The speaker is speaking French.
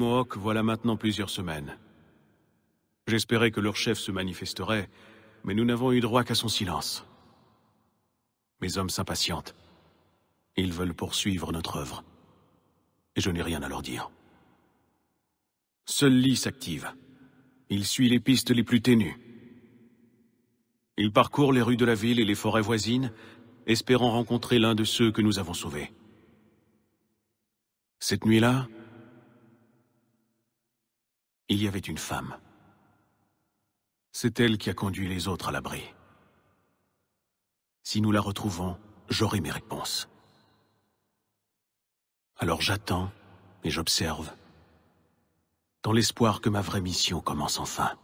Mohawk voilà maintenant plusieurs semaines. J'espérais que leur chef se manifesterait, mais nous n'avons eu droit qu'à son silence. Mes hommes s'impatientent. Ils veulent poursuivre notre œuvre. Et je n'ai rien à leur dire. Seul Lee s'active. Il suit les pistes les plus ténues. Il parcourt les rues de la ville et les forêts voisines, espérant rencontrer l'un de ceux que nous avons sauvés. Cette nuit-là, il y avait une femme. C'est elle qui a conduit les autres à l'abri. Si nous la retrouvons, j'aurai mes réponses. Alors j'attends et j'observe, dans l'espoir que ma vraie mission commence enfin.